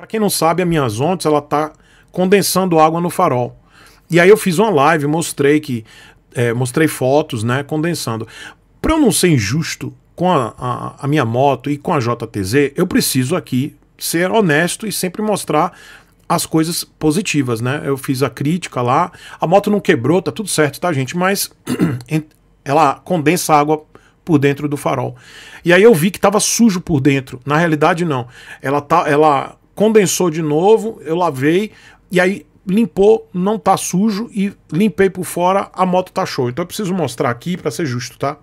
Para quem não sabe, a Minhas Ondas ela tá condensando água no farol. E aí eu fiz uma live, mostrei que é, mostrei fotos, né, condensando. Para eu não ser injusto com a, a, a, minha moto e com a JTZ, eu preciso aqui ser honesto e sempre mostrar as coisas positivas, né? Eu fiz a crítica lá, a moto não quebrou, tá tudo certo, tá, gente? Mas ela condensa água por dentro do farol. E aí eu vi que tava sujo por dentro. Na realidade, não. Ela tá, ela condensou de novo, eu lavei e aí limpou, não tá sujo e limpei por fora, a moto tá show. Então eu preciso mostrar aqui para ser justo, tá?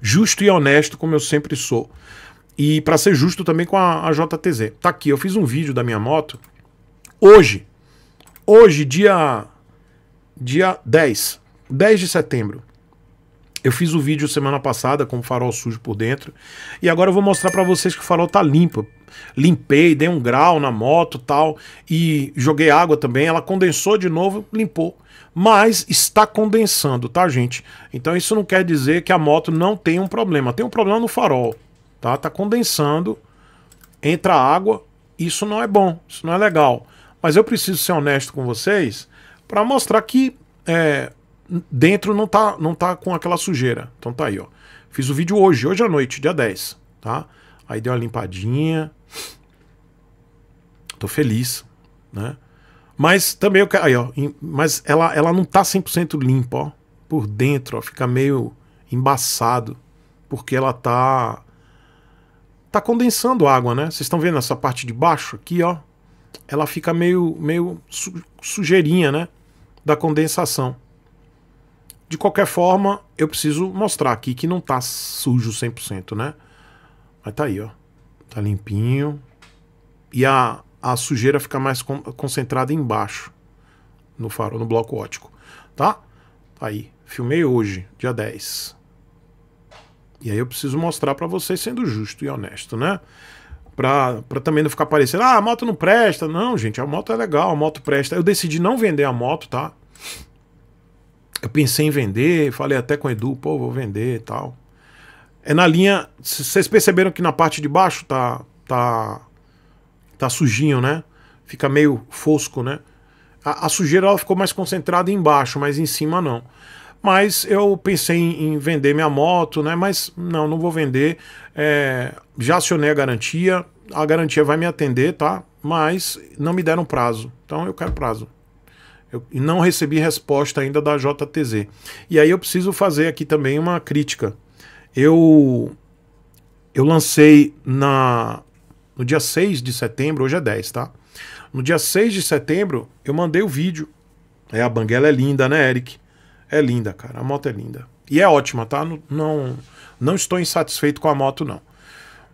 Justo e honesto como eu sempre sou. E para ser justo também com a, a JTZ. Tá aqui, eu fiz um vídeo da minha moto hoje. Hoje, dia dia 10, 10 de setembro. Eu fiz o vídeo semana passada com o farol sujo por dentro. E agora eu vou mostrar para vocês que o farol tá limpo. Limpei, dei um grau na moto tal. E joguei água também. Ela condensou de novo, limpou. Mas está condensando, tá, gente? Então isso não quer dizer que a moto não tem um problema. Tem um problema no farol, tá? Tá condensando, entra água. Isso não é bom, isso não é legal. Mas eu preciso ser honesto com vocês para mostrar que é, dentro não tá, não tá com aquela sujeira. Então tá aí, ó. Fiz o vídeo hoje, hoje à noite, dia 10, tá? Aí deu uma limpadinha. Tô feliz, né? Mas também eu quero, aí, ó, mas ela ela não tá 100% limpa, ó. Por dentro, ó, fica meio embaçado, porque ela tá tá condensando água, né? Vocês estão vendo essa parte de baixo aqui, ó? Ela fica meio meio sujeirinha, né? Da condensação. De qualquer forma, eu preciso mostrar aqui que não tá sujo 100%, né? Mas tá aí, ó. Tá limpinho. E a, a sujeira fica mais con concentrada embaixo, no farol, no bloco ótico, tá? tá aí. Filmei hoje, dia 10. E aí eu preciso mostrar para vocês sendo justo e honesto, né? Pra, pra também não ficar parecendo, ah, a moto não presta. Não, gente, a moto é legal, a moto presta. Eu decidi não vender a moto, tá? eu pensei em vender, falei até com o Edu, pô, vou vender e tal. É na linha. Vocês perceberam que na parte de baixo tá, tá, tá sujinho, né? Fica meio fosco, né? A, a sujeira ela ficou mais concentrada embaixo, mas em cima não. Mas eu pensei em, em vender minha moto, né? Mas não, não vou vender. É, já acionei a garantia, a garantia vai me atender, tá? Mas não me deram prazo. Então eu quero prazo. Eu não recebi resposta ainda da JTZ. E aí eu preciso fazer aqui também uma crítica. Eu eu lancei na no dia 6 de setembro, hoje é 10, tá? No dia 6 de setembro, eu mandei o vídeo. É, a banguela é linda, né, Eric? É linda, cara. A moto é linda. E é ótima, tá? Não, não, não estou insatisfeito com a moto, não.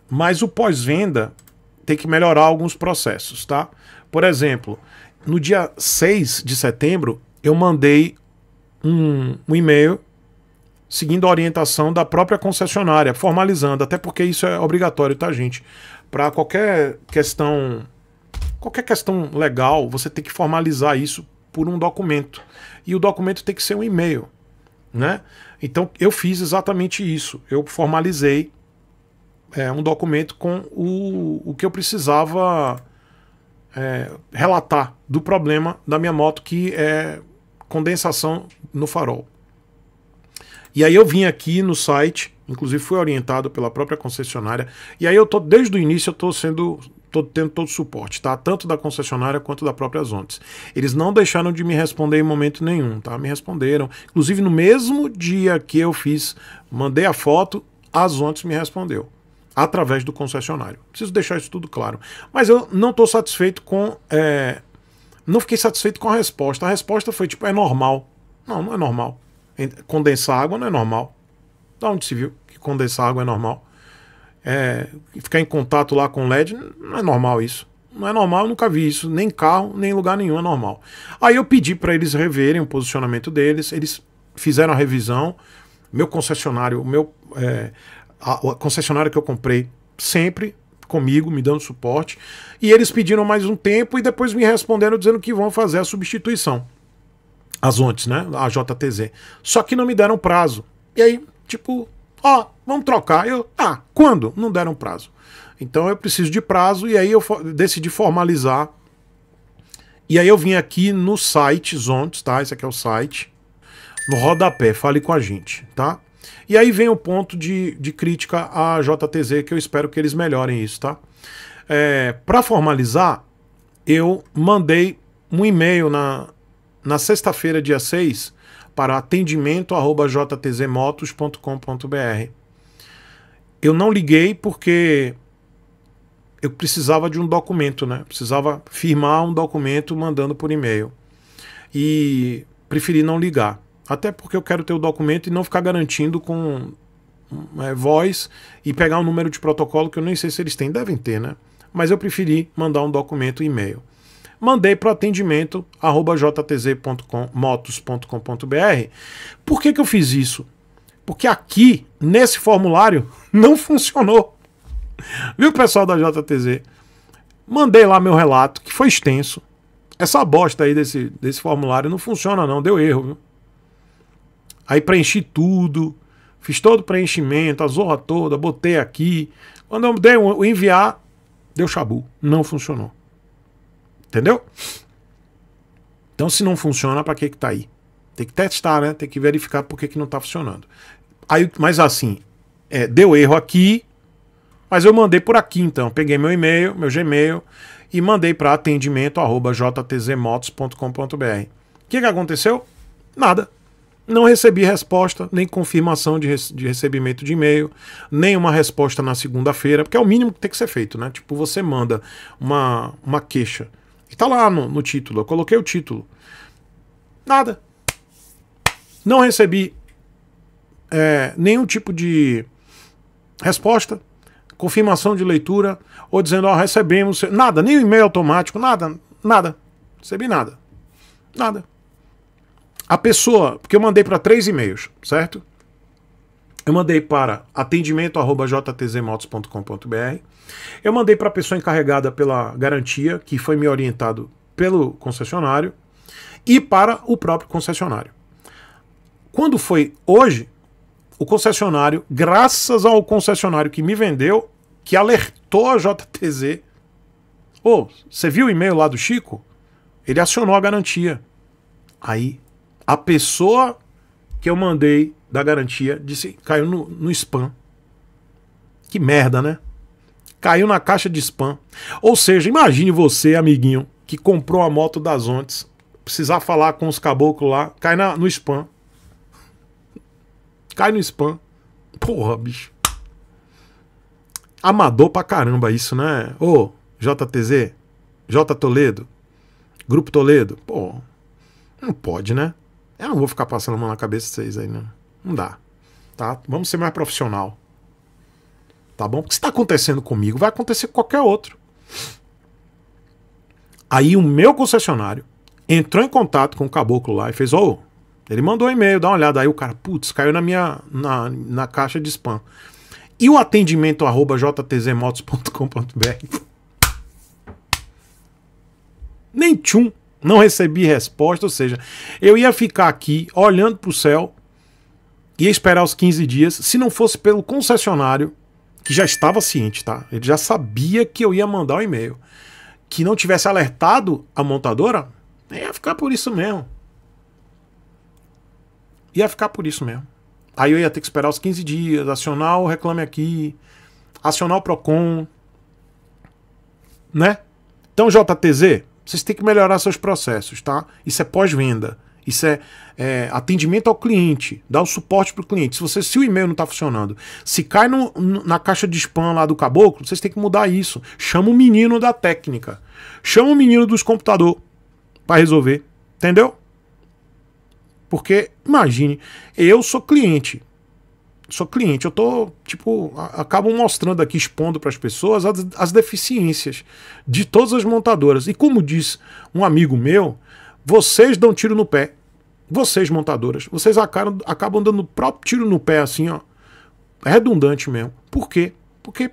Mas o pós-venda tem que melhorar alguns processos, tá? Por exemplo, no dia 6 de setembro, eu mandei um, um e-mail seguindo a orientação da própria concessionária, formalizando, até porque isso é obrigatório, tá, gente? Para qualquer questão qualquer questão legal, você tem que formalizar isso por um documento. E o documento tem que ser um e-mail, né? Então eu fiz exatamente isso. Eu formalizei é, um documento com o, o que eu precisava é, relatar do problema da minha moto, que é condensação no farol. E aí eu vim aqui no site, inclusive fui orientado pela própria concessionária, e aí eu tô desde o início eu tô sendo tô tendo todo o suporte, tá? Tanto da concessionária quanto da própria Zontes. Eles não deixaram de me responder em momento nenhum, tá? Me responderam, inclusive no mesmo dia que eu fiz, mandei a foto, a Zontes me respondeu através do concessionário. Preciso deixar isso tudo claro. Mas eu não estou satisfeito com. É... não fiquei satisfeito com a resposta. A resposta foi tipo: é normal. Não, não é normal. Condensar água não é normal. Da onde se viu que condensar água é normal? É... ficar em contato lá com LED não é normal isso. Não é normal, eu nunca vi isso. Nem carro, nem lugar nenhum é normal. Aí eu pedi para eles reverem o posicionamento deles. Eles fizeram a revisão. Meu concessionário, meu, é, a, a concessionária que eu comprei sempre comigo, me dando suporte. E eles pediram mais um tempo e depois me responderam dizendo que vão fazer a substituição. As ontes, né? A JTZ. Só que não me deram prazo. E aí, tipo, ó, vamos trocar. Eu, ah, quando? Não deram prazo. Então eu preciso de prazo e aí eu decidi formalizar. E aí eu vim aqui no site Zontes, tá? Esse aqui é o site. No rodapé, fale com a gente, tá? E aí vem o ponto de, de crítica à JTZ, que eu espero que eles melhorem isso, tá? É, Para formalizar, eu mandei um e-mail na, na sexta-feira, dia 6, para atendimento.jtzmotos.com.br. Eu não liguei porque eu precisava de um documento, né? Precisava firmar um documento mandando por e-mail. E preferi não ligar. Até porque eu quero ter o documento e não ficar garantindo com é, voz e pegar um número de protocolo que eu nem sei se eles têm, devem ter, né? Mas eu preferi mandar um documento e-mail. Mandei para o atendimento jtz.motos.com.br. Por que, que eu fiz isso? Porque aqui, nesse formulário, não funcionou. Viu, pessoal da JTZ? Mandei lá meu relato, que foi extenso. Essa bosta aí desse, desse formulário não funciona, não, deu erro, viu? Aí preenchi tudo, fiz todo o preenchimento, a zorra toda, botei aqui. Quando eu dei o enviar, deu chabu. Não funcionou. Entendeu? Então, se não funciona, para que que tá aí? Tem que testar, né? Tem que verificar por que, que não tá funcionando. Aí, mas assim, é, deu erro aqui, mas eu mandei por aqui então. Peguei meu e-mail, meu Gmail e mandei para atendimento@jtzmotos.com.br. O que, que aconteceu? Nada. Não recebi resposta, nem confirmação de, de recebimento de e-mail, nem uma resposta na segunda-feira, porque é o mínimo que tem que ser feito, né? Tipo, você manda uma, uma queixa. E tá lá no, no título, eu coloquei o título. Nada. Não recebi é, nenhum tipo de resposta, confirmação de leitura, ou dizendo, ó, oh, recebemos, nada, nem e-mail automático, nada, nada. Recebi nada. Nada. A pessoa, porque eu mandei para três e-mails, certo? Eu mandei para atendimento@jtzmotos.com.br. Eu mandei para a pessoa encarregada pela garantia, que foi me orientado pelo concessionário, e para o próprio concessionário. Quando foi hoje, o concessionário, graças ao concessionário que me vendeu, que alertou a JTZ, ou oh, você viu o e-mail lá do Chico? Ele acionou a garantia. Aí a pessoa que eu mandei da garantia disse caiu no, no spam. Que merda, né? Caiu na caixa de spam. Ou seja, imagine você, amiguinho, que comprou a moto das ontes, precisar falar com os caboclos lá, cai na, no spam. Cai no spam. Porra, bicho. Amador pra caramba isso, né? Ô, JTZ, J Toledo, Grupo Toledo. Pô, não pode, né? Eu não vou ficar passando a mão na cabeça de vocês aí, não. Não dá. Tá? Vamos ser mais profissional. Tá bom? Porque que está acontecendo comigo, vai acontecer com qualquer outro. Aí o meu concessionário entrou em contato com o caboclo lá e fez: Ô, oh, ele mandou um e-mail, dá uma olhada. Aí o cara, putz, caiu na minha na, na caixa de spam. E o atendimento arroba jtzmotos.com.br. Nem tchum não recebi resposta, ou seja, eu ia ficar aqui olhando para o céu, ia esperar os 15 dias, se não fosse pelo concessionário, que já estava ciente, tá? Ele já sabia que eu ia mandar o um e-mail. Que não tivesse alertado a montadora, ia ficar por isso mesmo. Ia ficar por isso mesmo. Aí eu ia ter que esperar os 15 dias, acionar o Reclame Aqui, acionar o Procon, né? Então, JTZ, vocês têm que melhorar seus processos, tá? Isso é pós-venda. Isso é, é, atendimento ao cliente, dar o suporte para o cliente. Se você se o e-mail não está funcionando, se cai no, na caixa de spam lá do caboclo, vocês têm que mudar isso. Chama o menino da técnica, chama o menino dos computador para resolver, entendeu? Porque imagine, eu sou cliente, sou cliente, eu tô, tipo, acabo mostrando aqui, expondo para as pessoas as, as, deficiências de todas as montadoras. E como diz um amigo meu, vocês dão tiro no pé. Vocês, montadoras, vocês acabam, acabam dando o próprio tiro no pé, assim, ó. É redundante mesmo. Por quê? Porque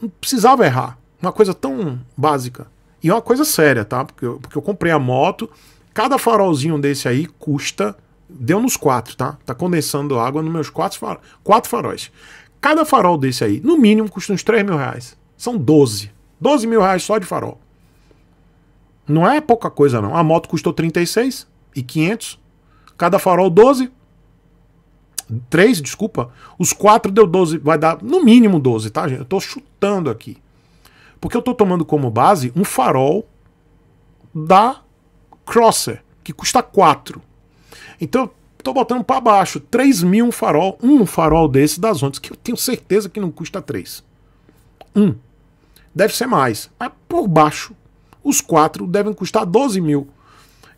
não precisava errar. Uma coisa tão básica. E é uma coisa séria, tá? Porque eu, porque eu comprei a moto, cada farolzinho desse aí custa Deu nos quatro, tá? Tá condensando água nos meus quatro, faro... quatro faróis. Cada farol desse aí, no mínimo, custa uns 3 mil reais. São 12. 12 mil reais só de farol. Não é pouca coisa, não. A moto custou 36 e 500. Cada farol, 12. 3, desculpa. Os quatro deu 12. Vai dar no mínimo 12, tá, gente? Eu tô chutando aqui. Porque eu tô tomando como base um farol da Crosser, que custa 4. Então, estou botando para baixo 3 mil um farol, um farol desse das ondas, que eu tenho certeza que não custa 3. Um. Deve ser mais. Mas por baixo, os quatro devem custar 12 mil.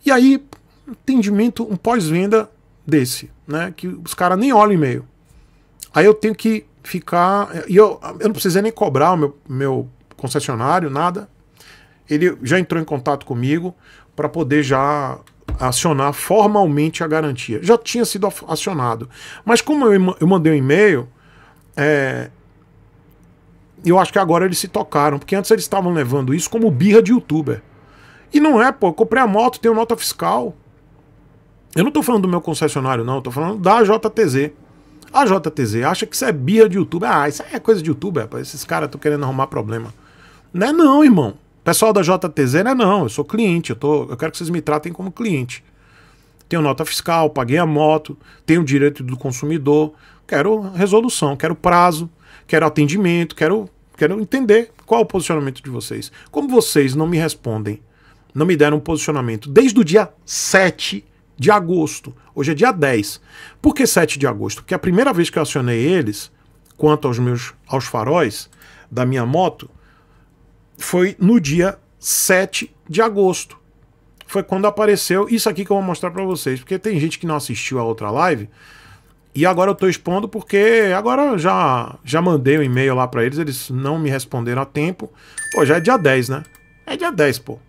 E aí, entendimento, um pós-venda desse, né? Que os caras nem olham e-mail. Aí eu tenho que ficar. E eu, eu não precisei nem cobrar o meu, meu concessionário, nada. Ele já entrou em contato comigo para poder já acionar formalmente a garantia. Já tinha sido acionado. Mas como eu mandei um e-mail, é, eu acho que agora eles se tocaram, porque antes eles estavam levando isso como birra de youtuber. E não é, pô, eu comprei a moto, tenho nota fiscal. Eu não tô falando do meu concessionário, não, eu tô falando da JTZ. A JTZ acha que isso é birra de youtuber. Ah, isso é coisa de youtuber, rapaz. Esses caras estão querendo arrumar problema. Não é não, irmão. Pessoal da JTZ, né? Não, eu sou cliente, eu, tô, eu quero que vocês me tratem como cliente. Tenho nota fiscal, paguei a moto, tenho direito do consumidor, quero resolução, quero prazo, quero atendimento, quero, quero entender qual é o posicionamento de vocês. Como vocês não me respondem, não me deram um posicionamento desde o dia 7 de agosto, hoje é dia 10. Por que 7 de agosto? Porque a primeira vez que eu acionei eles, quanto aos meus aos faróis da minha moto, foi no dia 7 de agosto. Foi quando apareceu isso aqui que eu vou mostrar para vocês, porque tem gente que não assistiu a outra live e agora eu estou expondo porque agora já já mandei um e-mail lá para eles, eles não me responderam a tempo. Pô, já é dia 10, né? É dia 10, pô.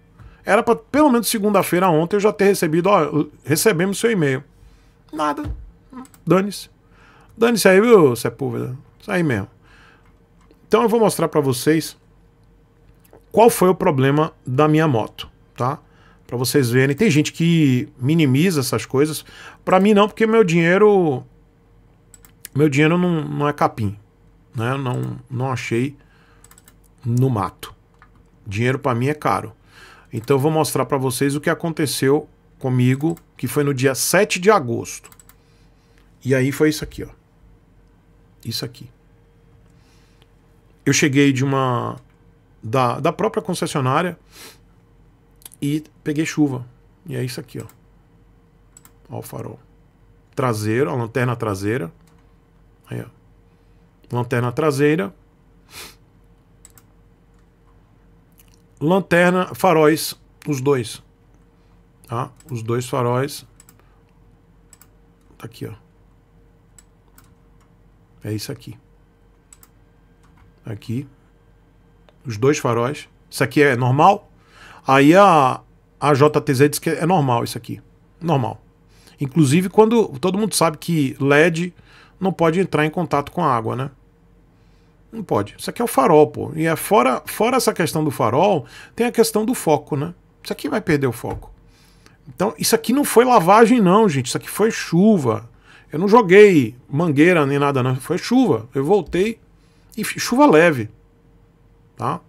Era para pelo menos segunda-feira ontem eu já ter recebido, ó, recebemos seu e-mail. Nada. Dane-se. Dane-se aí, viu, Sepúlveda? Isso aí mesmo. Então eu vou mostrar para vocês qual foi o problema da minha moto, tá? Para vocês verem, tem gente que minimiza essas coisas. Para mim não, porque meu dinheiro meu dinheiro não, não é capim, né? Não não achei no mato. Dinheiro para mim é caro. Então eu vou mostrar para vocês o que aconteceu comigo, que foi no dia 7 de agosto. E aí foi isso aqui, ó. Isso aqui. Eu cheguei de uma da, da própria concessionária e peguei chuva. E é isso aqui, ó. Ó o farol. Traseiro, a lanterna traseira. Aí, ó. Lanterna traseira. Lanterna, faróis, os dois. Tá? Os dois faróis. Tá aqui, ó. É isso aqui. Aqui os dois faróis. Isso aqui é normal? Aí a, a JTZ diz que é normal isso aqui. Normal. Inclusive quando todo mundo sabe que LED não pode entrar em contato com a água, né? Não pode. Isso aqui é o farol, pô. E é fora, fora essa questão do farol, tem a questão do foco, né? Isso aqui vai perder o foco. Então, isso aqui não foi lavagem, não, gente. Isso aqui foi chuva. Eu não joguei mangueira nem nada, não. Foi chuva. Eu voltei e chuva leve. Tá?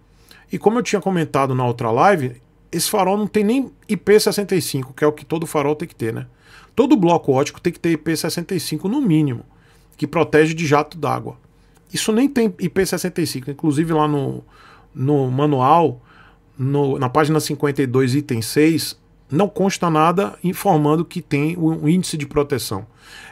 E como eu tinha comentado na outra live, esse farol não tem nem IP65, que é o que todo farol tem que ter, né? Todo bloco ótico tem que ter IP65 no mínimo, que protege de jato d'água. Isso nem tem IP65, inclusive lá no, no manual, no, na página 52, item 6, não consta nada informando que tem um índice de proteção.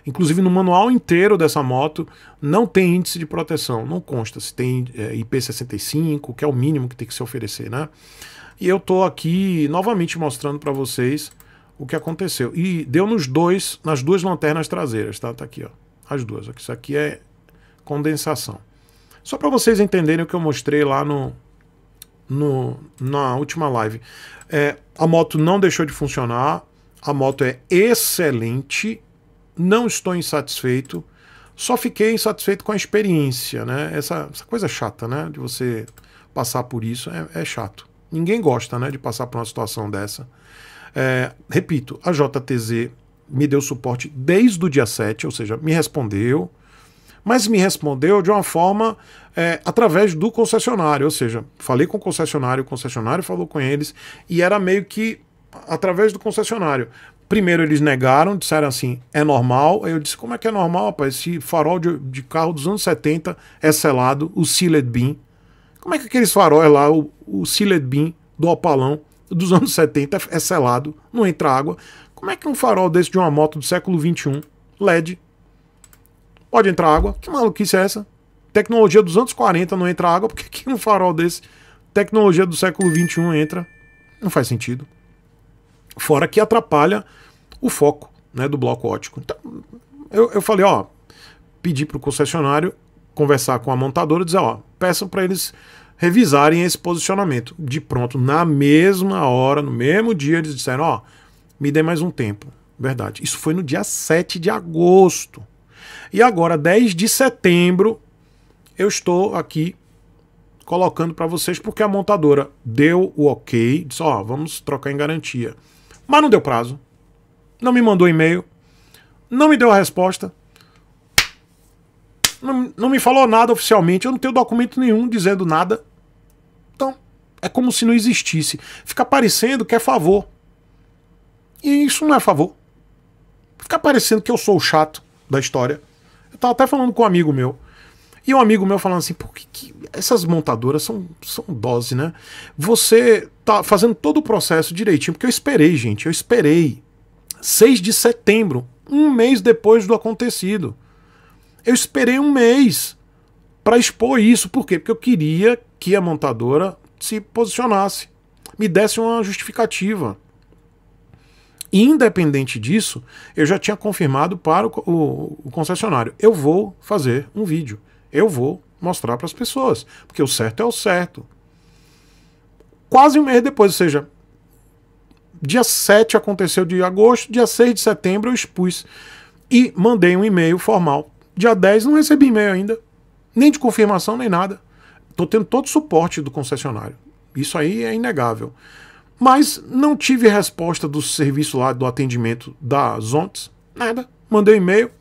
Inclusive no manual inteiro dessa moto não tem índice de proteção, não consta se tem eh, IP65, que é o mínimo que tem que se oferecer, né? E eu tô aqui novamente mostrando para vocês o que aconteceu. E deu nos dois, nas duas lanternas traseiras, tá? Tá aqui, ó. As duas. Isso aqui é condensação. Só para vocês entenderem o que eu mostrei lá no, no, na última live. É, a moto não deixou de funcionar, a moto é excelente, não estou insatisfeito, só fiquei insatisfeito com a experiência, né? Essa, essa coisa chata, né? De você passar por isso é, é, chato. Ninguém gosta, né? De passar por uma situação dessa. É, repito, a JTZ me deu suporte desde o dia 7, ou seja, me respondeu, mas me respondeu de uma forma é, através do concessionário, ou seja, falei com o concessionário, o concessionário falou com eles e era meio que através do concessionário. Primeiro eles negaram, disseram assim, é normal. Eu disse, como é que é normal, rapaz? Esse farol de, de carro dos anos 70 é selado, o Sealed Beam. Como é que aqueles faróis é lá, o, o Sealed Beam do Opalão dos anos 70 é, é selado, não entra água. Como é que um farol desse de uma moto do século 21, LED, pode entrar água. Que maluquice é essa? Tecnologia dos anos 40 não entra água, porque que um farol desse? Tecnologia do século 21 entra. Não faz sentido. Fora que atrapalha o foco né, do bloco ótico. Então, eu, eu falei, ó, pedi para o concessionário conversar com a montadora e dizer, ó, peçam para eles revisarem esse posicionamento. De pronto, na mesma hora, no mesmo dia, eles disseram, ó, me dê mais um tempo. Verdade. Isso foi no dia 7 de agosto. E agora, 10 de setembro, eu estou aqui colocando para vocês porque a montadora deu o ok, disse, ó, oh, vamos trocar em garantia. Mas não deu prazo, não me mandou e-mail, não me deu a resposta, não, não me falou nada oficialmente, eu não tenho documento nenhum dizendo nada. Então, é como se não existisse. Fica parecendo que é favor. E isso não é favor. Fica parecendo que eu sou o chato da história. Eu tava até falando com um amigo meu. E um amigo meu falando assim, por que, que essas montadoras são, são dose, né? Você tá fazendo todo o processo direitinho, porque eu esperei, gente, eu esperei. 6 de setembro, um mês depois do acontecido. Eu esperei um mês para expor isso, por quê? Porque eu queria que a montadora se posicionasse, me desse uma justificativa. Independente disso, eu já tinha confirmado para o, o, o concessionário: eu vou fazer um vídeo, eu vou mostrar para as pessoas, porque o certo é o certo. Quase um mês depois, ou seja, dia 7 aconteceu de agosto, dia 6 de setembro eu expus e mandei um e-mail formal. Dia 10 não recebi e-mail ainda, nem de confirmação, nem nada. Estou tendo todo o suporte do concessionário. Isso aí é inegável. Mas não tive resposta do serviço lá do atendimento da Zontes, nada. Mandei e-mail.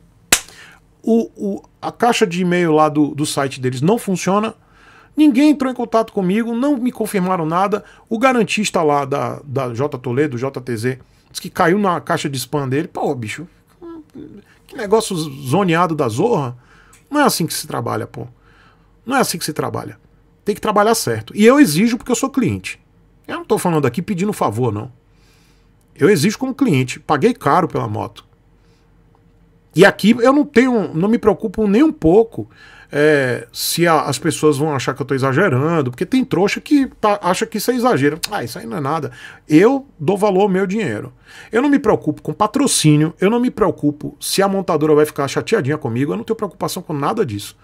O, o, a caixa de e-mail lá do, do site deles não funciona. Ninguém entrou em contato comigo, não me confirmaram nada. O garantista lá da, da J Toledo, JTZ, disse que caiu na caixa de spam dele. Pô, bicho, que negócio zoneado da zorra. Não é assim que se trabalha, pô. Não é assim que se trabalha. Tem que trabalhar certo. E eu exijo porque eu sou cliente. Eu não estou falando aqui pedindo favor, não. Eu exijo como cliente, paguei caro pela moto. E aqui eu não tenho, não me preocupo nem um pouco é, se a, as pessoas vão achar que eu estou exagerando, porque tem trouxa que tá, acha que isso é exagero. Ah, isso aí não é nada. Eu dou valor ao meu dinheiro. Eu não me preocupo com patrocínio, eu não me preocupo se a montadora vai ficar chateadinha comigo, eu não tenho preocupação com nada disso.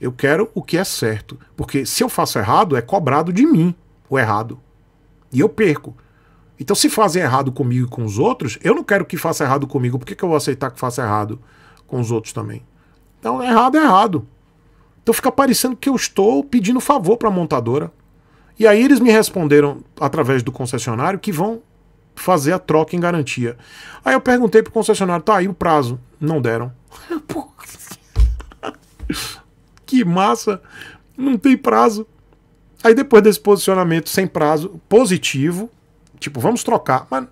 Eu quero o que é certo, porque se eu faço errado, é cobrado de mim o errado. E eu perco. Então, se fazem errado comigo e com os outros, eu não quero que faça errado comigo. Por que, que eu vou aceitar que faça errado com os outros também? Então, errado é errado. Então, fica parecendo que eu estou pedindo favor para a montadora. E aí, eles me responderam através do concessionário que vão fazer a troca em garantia. Aí, eu perguntei para o concessionário: tá aí o prazo? Não deram. que massa! Não tem prazo. Aí depois desse posicionamento sem prazo positivo, tipo, vamos trocar, mas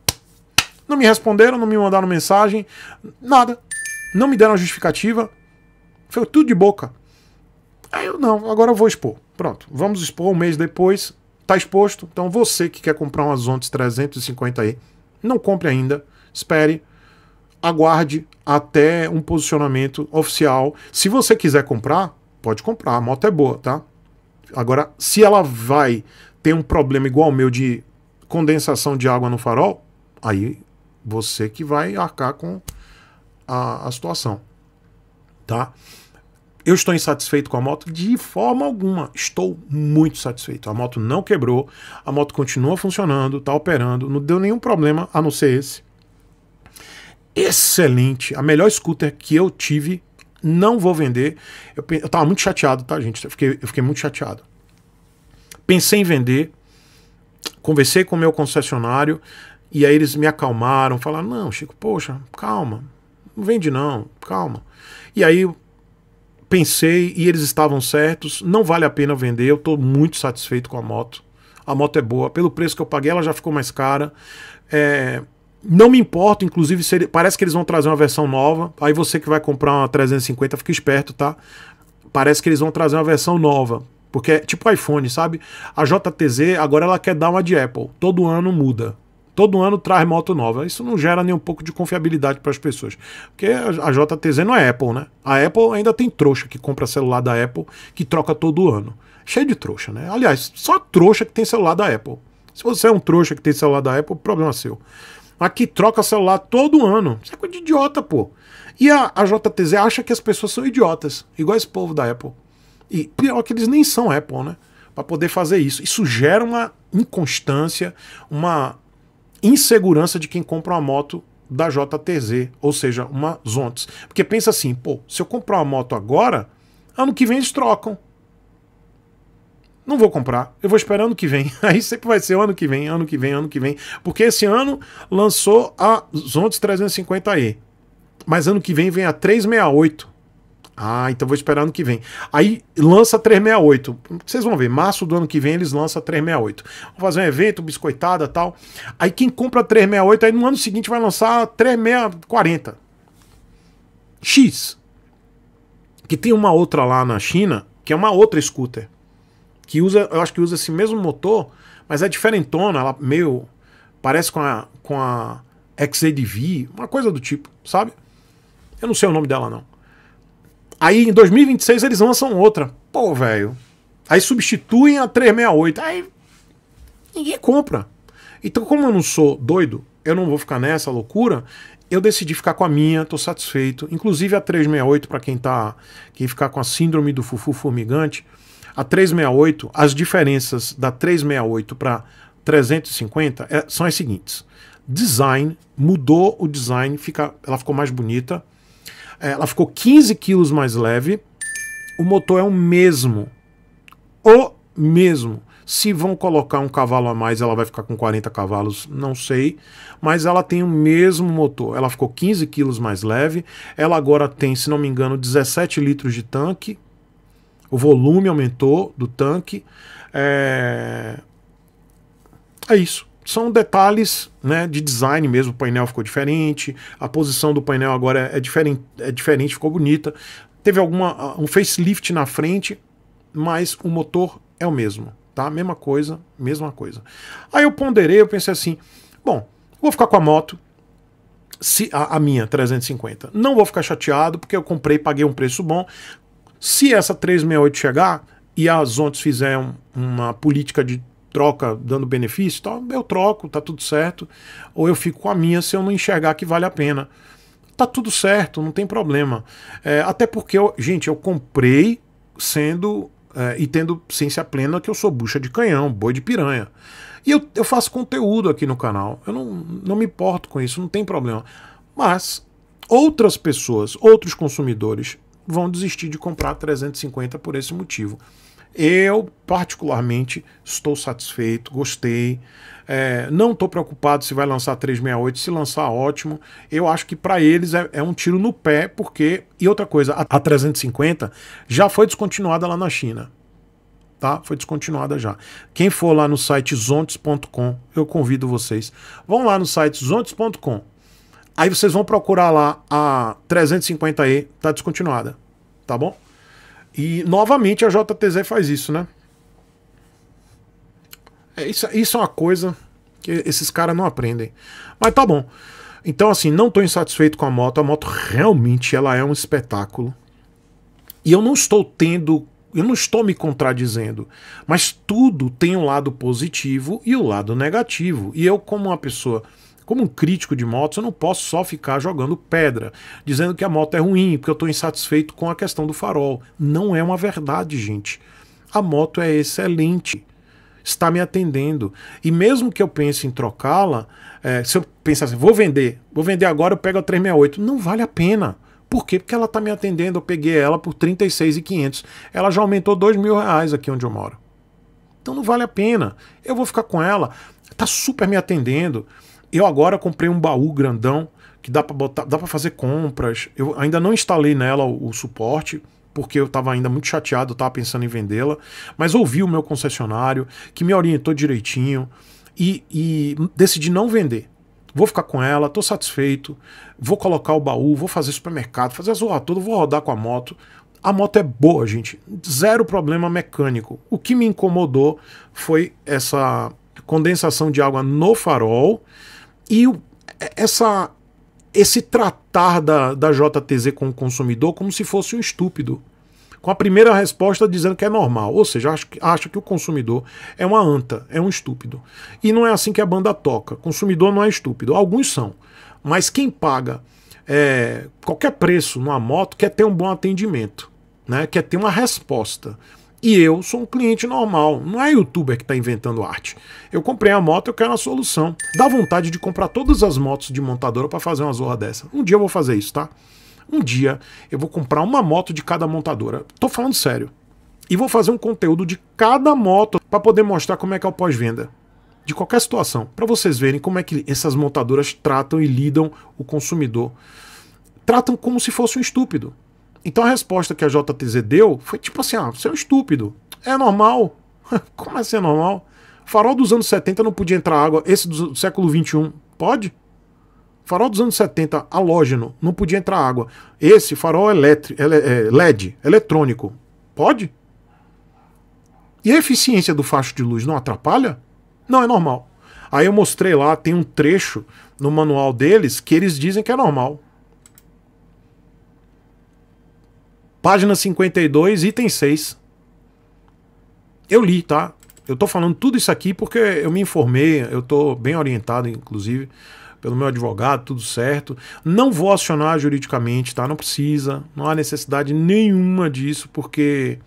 não me responderam, não me mandaram mensagem, nada. Não me deram justificativa. Foi tudo de boca. Aí eu não, agora eu vou expor. Pronto, vamos expor um mês depois. Tá exposto. Então você que quer comprar um Azontes 350i, não compre ainda. Espere. Aguarde até um posicionamento oficial. Se você quiser comprar, pode comprar. A moto é boa, tá? Agora, se ela vai ter um problema igual o meu de condensação de água no farol, aí você que vai arcar com a, a situação, tá? Eu estou insatisfeito com a moto? De forma alguma. Estou muito satisfeito. A moto não quebrou, a moto continua funcionando, está operando, não deu nenhum problema a não ser esse. Excelente, a melhor scooter que eu tive não vou vender. Eu, eu tava muito chateado, tá, gente? Eu fiquei, eu fiquei muito chateado. Pensei em vender, conversei com o meu concessionário e aí eles me acalmaram, falaram: não, Chico, poxa, calma, não vende não, calma. E aí pensei e eles estavam certos, não vale a pena vender, eu estou muito satisfeito com a moto. A moto é boa, pelo preço que eu paguei, ela já ficou mais cara. É, não me importo, inclusive, ele, parece que eles vão trazer uma versão nova. Aí você que vai comprar uma 350, fica esperto, tá? Parece que eles vão trazer uma versão nova. Porque é tipo iPhone, sabe? A JTZ agora ela quer dar uma de Apple. Todo ano muda. Todo ano traz moto nova. Isso não gera nem um pouco de confiabilidade para as pessoas. Porque a JTZ não é Apple, né? A Apple ainda tem trouxa que compra celular da Apple que troca todo ano. Cheio de trouxa, né? Aliás, só trouxa que tem celular da Apple. Se você é um trouxa que tem celular da Apple, problema seu. Aqui troca celular todo ano. Isso é coisa de idiota, pô. E a, a JTZ acha que as pessoas são idiotas, igual esse povo da Apple. E pior que eles nem são Apple, né? Para poder fazer isso. Isso gera uma inconstância, uma insegurança de quem compra uma moto da JTZ, ou seja, uma Zontes. Porque pensa assim, pô, se eu comprar uma moto agora, ano que vem eles trocam não vou comprar, eu vou esperar ano que vem. Aí sempre vai ser ano que vem, ano que vem, ano que vem, porque esse ano lançou a Zontes 350e, mas ano que vem vem a 368. Ah, então vou esperar ano que vem. Aí lança 368. Vocês vão ver, março do ano que vem eles lançam 368. Vão fazer um evento, biscoitada tal. Aí quem compra 368, aí no ano seguinte vai lançar 3640. X. Que tem uma outra lá na China, que é uma outra scooter que usa, eu acho que usa esse mesmo motor, mas é diferentona, ela meio parece com a com a XADV, uma coisa do tipo, sabe? Eu não sei o nome dela não. Aí em 2026 eles lançam outra. Pô, velho. Aí substituem a 368. Aí ninguém compra. Então, como eu não sou doido, eu não vou ficar nessa loucura, eu decidi ficar com a minha, tô satisfeito. Inclusive a 368 para quem tá quem ficar com a síndrome do fufu formigante, a 368, as diferenças da 368 para 350 é, são as seguintes. Design, mudou o design, fica, ela ficou mais bonita, é, ela ficou 15 quilos mais leve, o motor é o mesmo, o mesmo. Se vão colocar um cavalo a mais, ela vai ficar com 40 cavalos, não sei. Mas ela tem o mesmo motor. Ela ficou 15 quilos mais leve. Ela agora tem, se não me engano, 17 litros de tanque o volume aumentou do tanque. É, é isso. São detalhes né, de design mesmo, o painel ficou diferente, a posição do painel agora é diferente, é diferente ficou bonita. Teve alguma, um facelift na frente, mas o motor é o mesmo, tá? Mesma coisa, mesma coisa. Aí eu ponderei, eu pensei assim, bom, vou ficar com a moto, se a, a, minha 350. Não vou ficar chateado porque eu comprei, paguei um preço bom. Se essa 368 chegar e as ONTs fizer uma política de troca dando benefício, então eu troco, tá tudo certo. Ou eu fico com a minha se eu não enxergar que vale a pena. Tá tudo certo, não tem problema. É, até porque, eu, gente, eu comprei sendo é, e tendo ciência plena que eu sou bucha de canhão, boi de piranha. E eu, eu faço conteúdo aqui no canal. Eu não, não me importo com isso, não tem problema. Mas outras pessoas, outros consumidores vão desistir de comprar 350 por esse motivo. Eu, particularmente, estou satisfeito, gostei. É, não estou preocupado se vai lançar 368, se lançar, ótimo. Eu acho que para eles é, é, um tiro no pé, porque. E outra coisa, a, a 350 já foi descontinuada lá na China. Tá? Foi descontinuada já. Quem for lá no site zontes.com, eu convido vocês. Vão lá no site zontes.com Aí vocês vão procurar lá a 350E, tá descontinuada, tá bom? E novamente a JTZ faz isso, né? É, isso, isso é uma coisa que esses caras não aprendem. Mas tá bom. Então assim, não tô insatisfeito com a moto, a moto realmente ela é um espetáculo. E eu não estou tendo, eu não estou me contradizendo, mas tudo tem um lado positivo e o um lado negativo. E eu como uma pessoa como um crítico de motos, eu não posso só ficar jogando pedra, dizendo que a moto é ruim, porque eu estou insatisfeito com a questão do farol. Não é uma verdade, gente. A moto é excelente está me atendendo. E mesmo que eu pense em trocá-la, é, se eu pensar assim, vou vender, vou vender agora, eu pego a 368, não vale a pena. Por quê? Porque ela está me atendendo, eu peguei ela por 36,500. Ela já aumentou 2 mil reais aqui onde eu moro. Então não vale a pena. Eu vou ficar com ela, está super me atendendo. Eu agora comprei um baú grandão que dá para botar, dá para fazer compras. Eu ainda não instalei nela o, o suporte, porque eu estava ainda muito chateado, estava pensando em vendê-la, mas ouvi o meu concessionário, que me orientou direitinho e, e, decidi não vender. Vou ficar com ela, estou satisfeito, vou colocar o baú, vou fazer supermercado, fazer a zorra toda, vou rodar com a moto. A moto é boa, gente, zero problema mecânico. O que me incomodou foi essa condensação de água no farol e é, essa, esse tratar da, da JTZ com o consumidor como se fosse um estúpido. Com a primeira resposta dizendo que é normal, ou seja, acha que, acha que o consumidor é uma anta, é um estúpido. E não é assim que a banda toca. Consumidor não é estúpido. Alguns são. Mas quem paga é, qualquer preço numa moto quer ter um bom atendimento, né? quer ter uma resposta. E eu sou um cliente normal, não é youtuber que está inventando arte. Eu comprei a moto, eu quero a solução. Dá vontade de comprar todas as motos de montadora para fazer uma zorra dessa. Um dia eu vou fazer isso, tá? Um dia eu vou comprar uma moto de cada montadora. Tô falando sério. E vou fazer um conteúdo de cada moto para poder mostrar como é que é o pós-venda de qualquer situação, para vocês verem como é que essas montadoras tratam e lidam o consumidor. Tratam como se fosse um estúpido. Então a resposta que a JTZ deu foi tipo assim: ah, você é um estúpido. É normal. Como assim é normal? Farol dos anos 70 não podia entrar água. Esse do século 21 pode? Farol dos anos 70, halógeno, não podia entrar água. Esse farol é elétrico, é é LED, eletrônico, pode? E a eficiência do facho de luz não atrapalha? Não, é normal. Aí eu mostrei lá, tem um trecho no manual deles que eles dizem que é normal. Página 52, item 6. Eu li, tá? Eu tô falando tudo isso aqui porque eu me informei, eu tô bem orientado, inclusive, pelo meu advogado, tudo certo. Não vou acionar juridicamente, tá? Não precisa, não há necessidade nenhuma disso, porque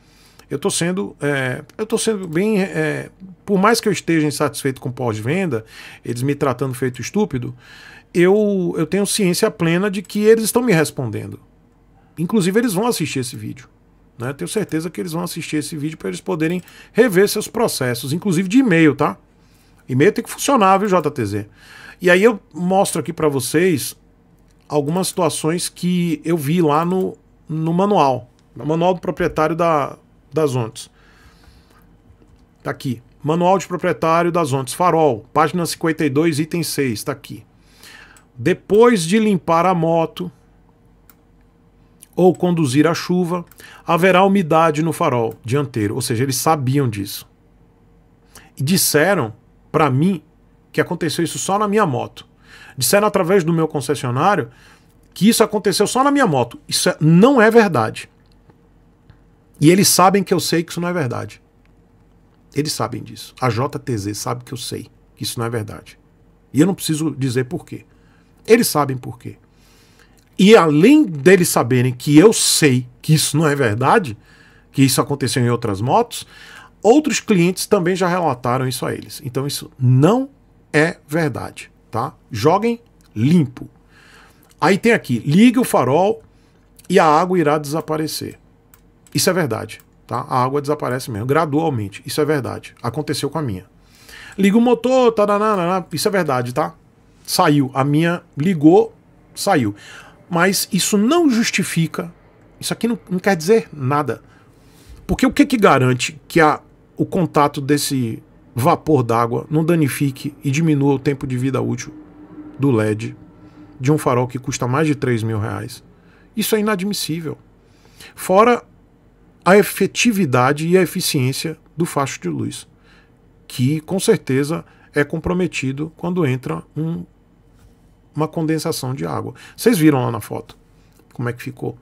eu tô sendo. É, eu tô sendo bem. É, por mais que eu esteja insatisfeito com pós-venda, eles me tratando feito estúpido, eu, eu tenho ciência plena de que eles estão me respondendo. Inclusive, eles vão assistir esse vídeo. Né? Tenho certeza que eles vão assistir esse vídeo para eles poderem rever seus processos, inclusive de e-mail, tá? E-mail tem que funcionar, viu, JTZ? E aí eu mostro aqui para vocês algumas situações que eu vi lá no, no manual, no manual do proprietário da, das ONTs. Tá aqui. Manual de proprietário das ONTs, farol, página 52, item 6, tá aqui. Depois de limpar a moto, ou conduzir a chuva, haverá umidade no farol dianteiro. Ou seja, eles sabiam disso. E disseram para mim que aconteceu isso só na minha moto. Disseram através do meu concessionário que isso aconteceu só na minha moto. Isso é, não é verdade. E eles sabem que eu sei que isso não é verdade. Eles sabem disso. A JTZ sabe que eu sei que isso não é verdade. E eu não preciso dizer por quê. Eles sabem por quê. E além deles saberem que eu sei que isso não é verdade, que isso aconteceu em outras motos, outros clientes também já relataram isso a eles. Então isso não é verdade, tá? Joguem limpo. Aí tem aqui, ligue o farol e a água irá desaparecer. Isso é verdade, tá? A água desaparece mesmo, gradualmente. Isso é verdade. Aconteceu com a minha. Liga o motor, taranana, isso é verdade, tá? Saiu. A minha ligou, saiu. Mas isso não justifica. Isso aqui não, não quer dizer nada. Porque o que, que garante que a, o contato desse vapor d'água não danifique e diminua o tempo de vida útil do LED de um farol que custa mais de 3 mil reais? Isso é inadmissível. Fora a efetividade e a eficiência do facho de luz, que com certeza é comprometido quando entra um uma condensação de água. Vocês viram lá na foto como é que ficou.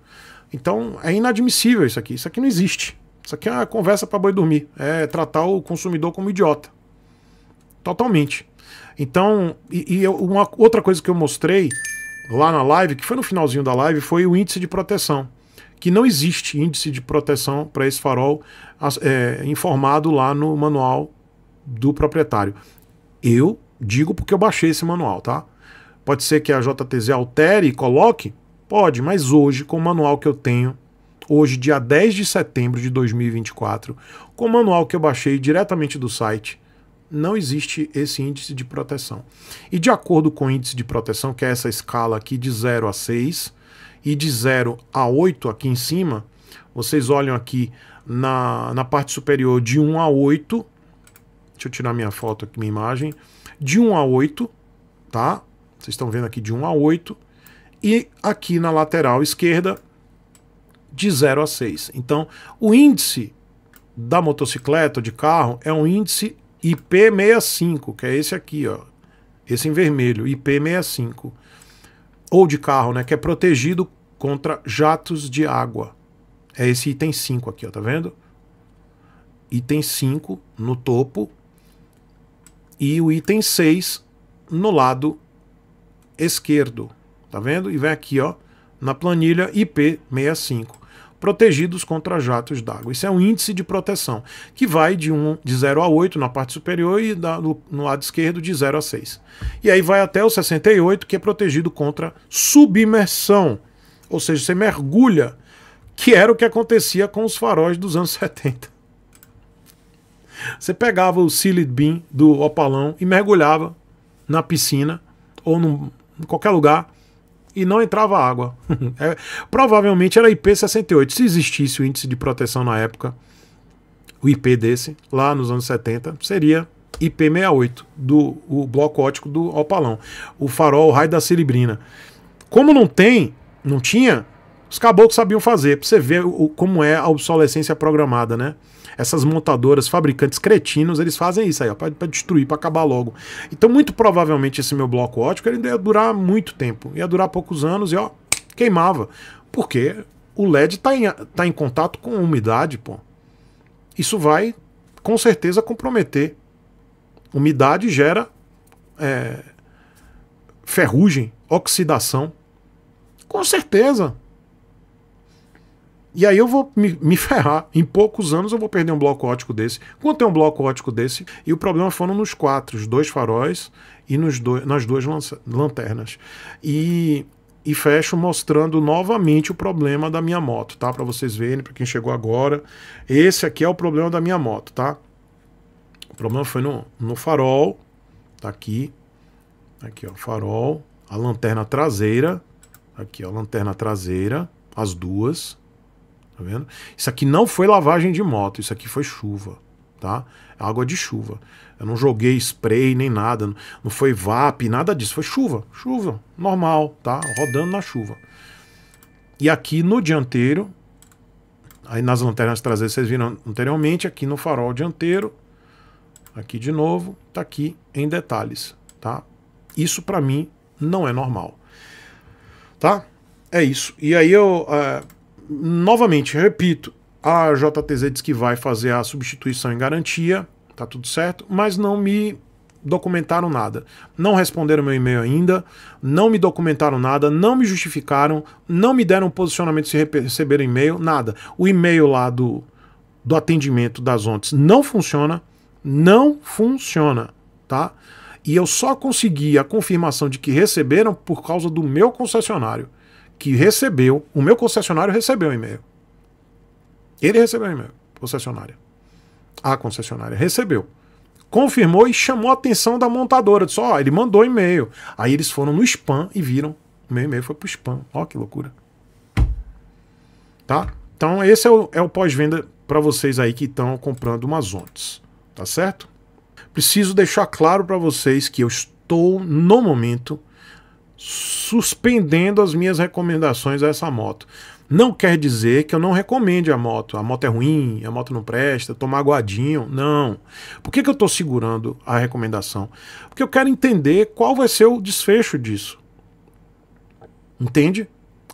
Então é inadmissível isso aqui. Isso aqui não existe. Isso aqui é uma conversa para boi dormir. É tratar o consumidor como idiota. Totalmente. Então, e, e, uma outra coisa que eu mostrei lá na live, que foi no finalzinho da live, foi o índice de proteção. Que não existe índice de proteção para esse farol é, informado lá no manual do proprietário. Eu digo porque eu baixei esse manual, tá? Pode ser que a JTZ altere e coloque? Pode, mas hoje, com o manual que eu tenho, hoje, dia 10 de setembro de 2024, com o manual que eu baixei diretamente do site, não existe esse índice de proteção. E de acordo com o índice de proteção, que é essa escala aqui de 0 a 6 e de 0 a 8 aqui em cima, vocês olham aqui na, na parte superior de 1 a 8, deixa eu tirar minha foto aqui, minha imagem, de 1 a 8, tá? Vocês estão vendo aqui de 1 a 8. E aqui na lateral esquerda, de 0 a 6. Então, o índice da motocicleta, de carro, é um índice IP65, que é esse aqui, ó. Esse em vermelho, IP65. Ou de carro, né? Que é protegido contra jatos de água. É esse item 5 aqui, ó, tá vendo? Item 5 no topo e o item 6 no lado esquerdo. Tá vendo? E vem aqui, ó, na planilha IP65. Protegidos contra jatos d'água. Isso é um índice de proteção, que vai de, um, de 0 a 8 na parte superior e da, no, no lado esquerdo de 0 a 6. E aí vai até o 68, que é protegido contra submersão. Ou seja, você mergulha, que era o que acontecia com os faróis dos anos 70. Você pegava o silly bean do opalão e mergulhava na piscina ou num, em qualquer lugar e não entrava água. é, provavelmente era IP68. Se existisse o índice de proteção na época, o IP desse, lá nos anos 70, seria IP68, do o bloco ótico do Opalão, o farol o raio da Cilibrina. Como não tem, não tinha, os caboclos sabiam fazer, para você ver o, como é a obsolescência programada, né? essas montadoras, fabricantes cretinos, eles fazem isso aí, ó, pra, pra destruir, pra acabar logo. Então, muito provavelmente, esse meu bloco ótico ainda ia durar muito tempo. Ia durar poucos anos e, ó, queimava. Porque o LED tá em, tá em contato com umidade, pô. Isso vai, com certeza, comprometer. Umidade gera é, ferrugem, oxidação. Com certeza. E aí eu vou me, me, ferrar. Em poucos anos eu vou perder um bloco ótico desse. Quanto é um bloco ótico desse? E o problema foram nos quatro, os dois faróis e nos dois, nas duas lanternas. E, e fecho mostrando novamente o problema da minha moto, tá? Para vocês verem, para quem chegou agora. Esse aqui é o problema da minha moto, tá? O problema foi no, no farol, tá aqui. Aqui, ó, farol. A lanterna traseira. Aqui, ó, lanterna traseira. As duas Tá vendo? Isso aqui não foi lavagem de moto, isso aqui foi chuva, tá? É água de chuva. Eu não joguei spray nem nada, não foi VAP, nada disso, foi chuva, chuva, normal, tá? Rodando na chuva. E aqui no dianteiro, aí nas lanternas traseiras vocês viram anteriormente, aqui no farol dianteiro, aqui de novo, tá aqui em detalhes, tá? Isso para mim não é normal, tá? É isso. E aí eu... Uh, novamente, repito, a JTZ diz que vai fazer a substituição em garantia, tá tudo certo, mas não me documentaram nada. Não responderam meu e-mail ainda, não me documentaram nada, não me justificaram, não me deram posicionamento se receberam e-mail, nada. O e-mail lá do, do atendimento das ontes não funciona, não funciona, tá? E eu só consegui a confirmação de que receberam por causa do meu concessionário que recebeu, o meu concessionário recebeu o e-mail. Ele recebeu o e-mail, concessionária. A concessionária recebeu. Confirmou e chamou a atenção da montadora. Disse: Ó, oh, ele mandou e-mail. Aí eles foram no spam e viram. O meu e-mail foi pro spam. Ó, que loucura. Tá? Então, esse é o, é o pós-venda para vocês aí que estão comprando umas ondas. Tá certo? Preciso deixar claro para vocês que eu estou, no momento, suspendendo as minhas recomendações a essa moto. Não quer dizer que eu não recomende a moto. A moto é ruim, a moto não presta, tomar magoadinho. Não. Por que, que eu estou segurando a recomendação? Porque eu quero entender qual vai ser o desfecho disso. Entende?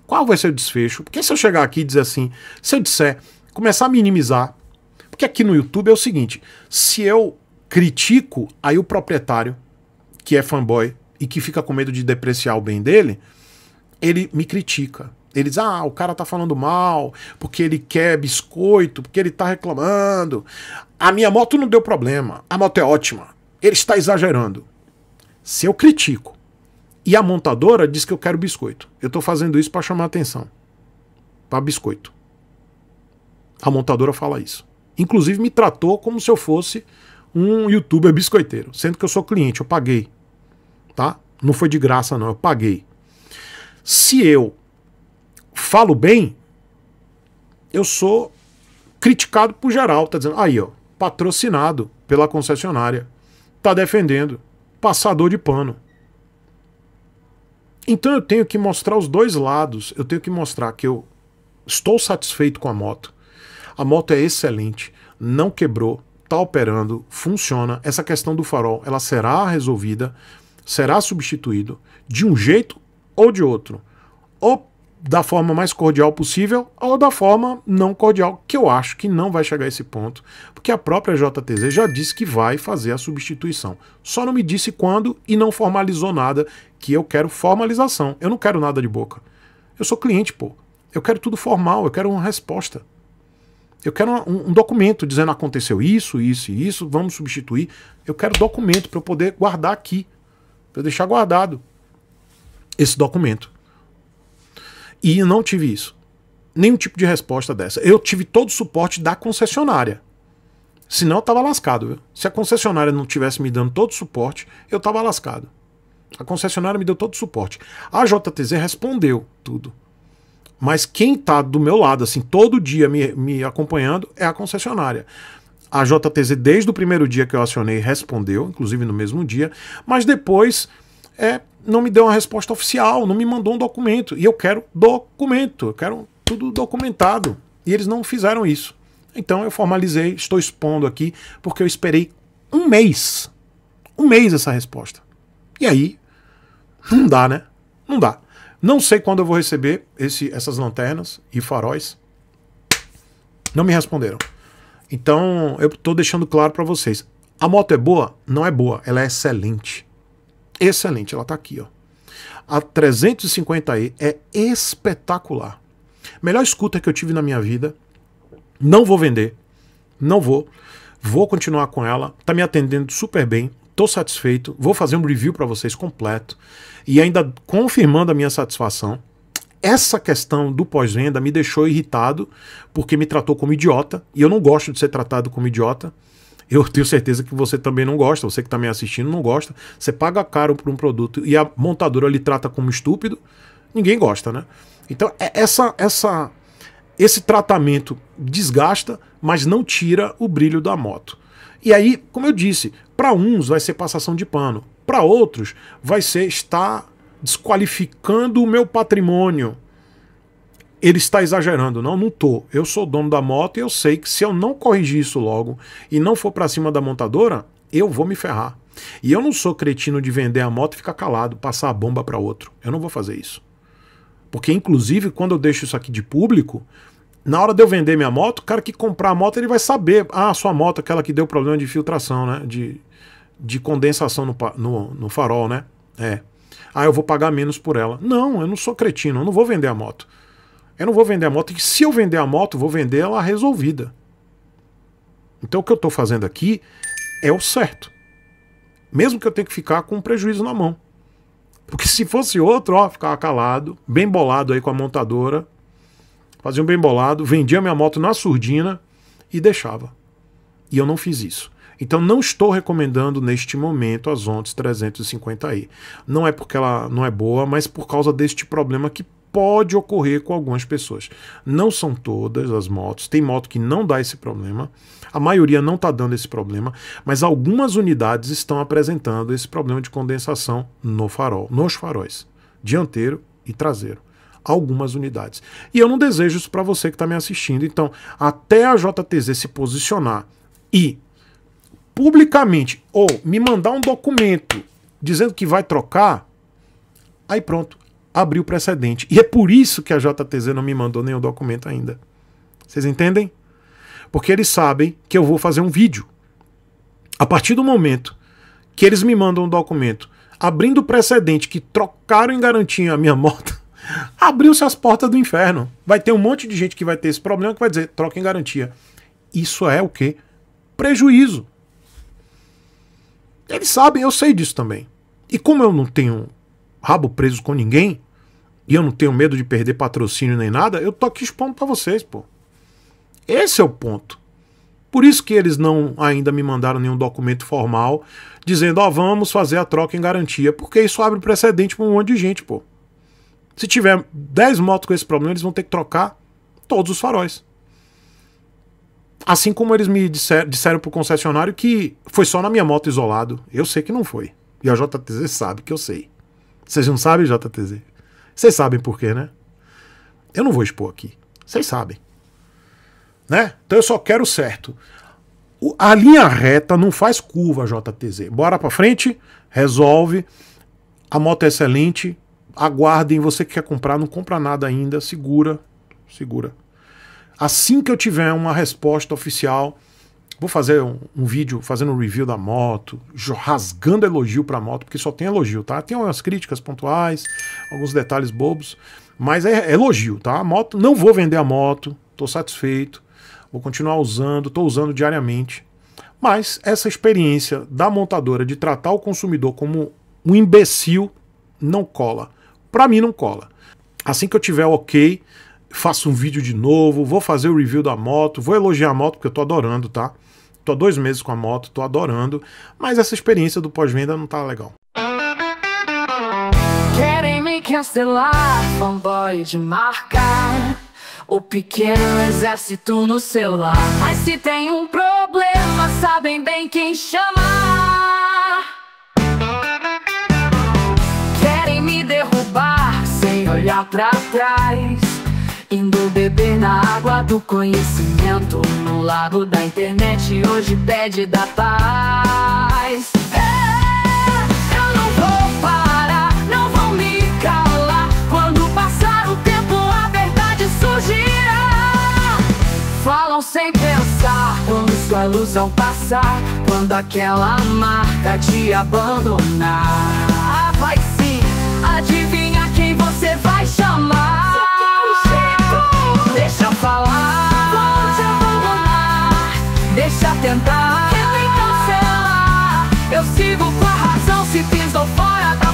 Qual vai ser o desfecho? Porque se eu chegar aqui e dizer assim, se eu disser, começar a minimizar. Porque aqui no YouTube é o seguinte: se eu critico, aí o proprietário, que é fanboy, e que fica com medo de depreciar o bem dele, ele me critica. Ele diz: ah, o cara tá falando mal, porque ele quer biscoito, porque ele tá reclamando. A minha moto não deu problema, a moto é ótima. Ele está exagerando. Se eu critico e a montadora diz que eu quero biscoito, eu tô fazendo isso para chamar atenção para biscoito. A montadora fala isso. Inclusive me tratou como se eu fosse um youtuber biscoiteiro, sendo que eu sou cliente, eu paguei tá? Não foi de graça, não, eu paguei. Se eu falo bem, eu sou criticado por geral, tá dizendo, aí ó, patrocinado pela concessionária, tá defendendo, passador de pano. Então eu tenho que mostrar os dois lados, eu tenho que mostrar que eu estou satisfeito com a moto. A moto é excelente, não quebrou, tá operando, funciona. Essa questão do farol, ela será resolvida será substituído de um jeito ou de outro, ou da forma mais cordial possível ou da forma não cordial, que eu acho que não vai chegar a esse ponto, porque a própria JTZ já disse que vai fazer a substituição. Só não me disse quando e não formalizou nada, que eu quero formalização. Eu não quero nada de boca. Eu sou cliente, pô. Eu quero tudo formal, eu quero uma resposta. Eu quero um, um documento dizendo aconteceu isso, isso e isso, vamos substituir. Eu quero documento para eu poder guardar aqui para deixar guardado esse documento. E eu não tive isso. Nenhum tipo de resposta dessa. Eu tive todo o suporte da concessionária. Senão eu tava lascado. Viu? Se a concessionária não tivesse me dando todo o suporte, eu tava lascado. A concessionária me deu todo o suporte. A JTZ respondeu tudo. Mas quem tá do meu lado, assim, todo dia me, me acompanhando é a concessionária. A JTZ, desde o primeiro dia que eu acionei, respondeu, inclusive no mesmo dia, mas depois é, não me deu uma resposta oficial, não me mandou um documento. E eu quero documento, eu quero tudo documentado. E eles não fizeram isso. Então eu formalizei, estou expondo aqui, porque eu esperei um mês. Um mês essa resposta. E aí, não dá, né? Não dá. Não sei quando eu vou receber esse, essas lanternas e faróis. Não me responderam. Então, eu estou deixando claro para vocês. A moto é boa? Não é boa, ela é excelente. Excelente, ela está aqui, ó. A 350e é espetacular. Melhor scooter que eu tive na minha vida. Não vou vender. Não vou. Vou continuar com ela. Tá me atendendo super bem. estou satisfeito. Vou fazer um review para vocês completo e ainda confirmando a minha satisfação essa questão do pós-venda me deixou irritado porque me tratou como idiota e eu não gosto de ser tratado como idiota. Eu tenho certeza que você também não gosta, você que está me assistindo não gosta. Você paga caro por um produto e a montadora lhe trata como estúpido, ninguém gosta, né? Então, é, essa, essa, esse tratamento desgasta, mas não tira o brilho da moto. E aí, como eu disse, para uns vai ser passação de pano, para outros vai ser estar desqualificando o meu patrimônio. Ele está exagerando. Não, não tô. Eu sou dono da moto e eu sei que se eu não corrigir isso logo e não for para cima da montadora, eu vou me ferrar. E eu não sou cretino de vender a moto e ficar calado, passar a bomba para outro. Eu não vou fazer isso. Porque, inclusive, quando eu deixo isso aqui de público, na hora de eu vender minha moto, o cara que comprar a moto ele vai saber. Ah, sua moto, aquela que deu problema de filtração, né? De, de condensação no, no, no farol, né? É ah, eu vou pagar menos por ela. Não, eu não sou cretino, eu não vou vender a moto. Eu não vou vender a moto, e se eu vender a moto, eu vou vender ela resolvida. Então o que eu estou fazendo aqui é o certo. Mesmo que eu tenha que ficar com um prejuízo na mão. Porque se fosse outro, ó, ficava calado, bem bolado aí com a montadora, fazia um bem bolado, vendia minha moto na surdina e deixava. E eu não fiz isso. Então não estou recomendando neste momento a Zontes 350i. Não é porque ela não é boa, mas por causa deste problema que pode ocorrer com algumas pessoas. Não são todas as motos, tem moto que não dá esse problema, a maioria não está dando esse problema, mas algumas unidades estão apresentando esse problema de condensação no farol, nos faróis, dianteiro e traseiro. Algumas unidades. E eu não desejo isso para você que está me assistindo. Então, até a JTZ se posicionar e publicamente ou me mandar um documento dizendo que vai trocar, aí pronto, abriu precedente. E é por isso que a JTZ não me mandou nenhum documento ainda. Vocês entendem? Porque eles sabem que eu vou fazer um vídeo. A partir do momento que eles me mandam um documento abrindo precedente que trocaram em garantia a minha moto, abriu-se as portas do inferno. Vai ter um monte de gente que vai ter esse problema que vai dizer troca em garantia. Isso é o que? Prejuízo. Eles sabem, eu sei disso também. E como eu não tenho rabo preso com ninguém, e eu não tenho medo de perder patrocínio nem nada, eu tô aqui expondo para vocês, pô. Esse é o ponto. Por isso que eles não ainda me mandaram nenhum documento formal dizendo, ó, oh, vamos fazer a troca em garantia, porque isso abre precedente para um monte de gente, pô. Se tiver 10 motos com esse problema, eles vão ter que trocar todos os faróis. Assim como eles me disser, disseram pro concessionário que foi só na minha moto isolado. Eu sei que não foi. E a JTZ sabe que eu sei. Vocês não sabem, JTZ? Vocês sabem por quê, né? Eu não vou expor aqui. Vocês sabem. Né? Então eu só quero o certo. a linha reta não faz curva, JTZ. Bora para frente, resolve. A moto é excelente. Aguardem. Você que quer comprar, não compra nada ainda. Segura, segura. Assim que eu tiver uma resposta oficial, vou fazer um, um vídeo fazendo um review da moto, rasgando elogio para a moto, porque só tem elogio, tá? Tem umas críticas pontuais, alguns detalhes bobos, mas é, é elogio, tá? A moto, não vou vender a moto, tô satisfeito, vou continuar usando, tô usando diariamente. Mas essa experiência da montadora de tratar o consumidor como um imbecil não cola. Para mim não cola. Assim que eu tiver ok, faço um vídeo de novo, vou fazer o review da moto, vou elogiar a moto porque eu tô adorando, tá? Tô há dois meses com a moto, tô adorando, mas essa experiência do pós-venda não tá legal. Querem me cancelar, fanboy de marca, o pequeno exército no celular. Mas se tem um problema, sabem bem quem chamar. Querem me derrubar sem olhar pra trás. Indo beber na água do conhecimento No lago da internet hoje pede da paz é, Eu não vou parar, não vou me calar Quando passar o tempo a verdade surgirá Falam sem pensar quando sua luz ao passar Quando aquela marca te abandonar ah, Vai sim, adivinha quem você vai chamar falar. Vou te abandonar, deixa tentar. me cancelar. Eu sigo com a razão se pisou fora da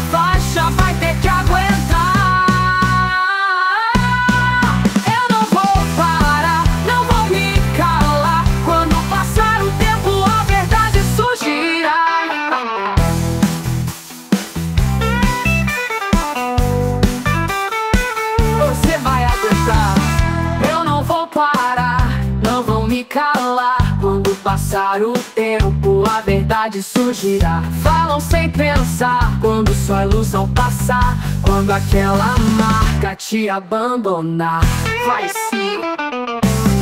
passar o tempo, a verdade surgirá. Falam sem pensar quando sua ilusão passar. Quando aquela marca te abandonar, vai sim.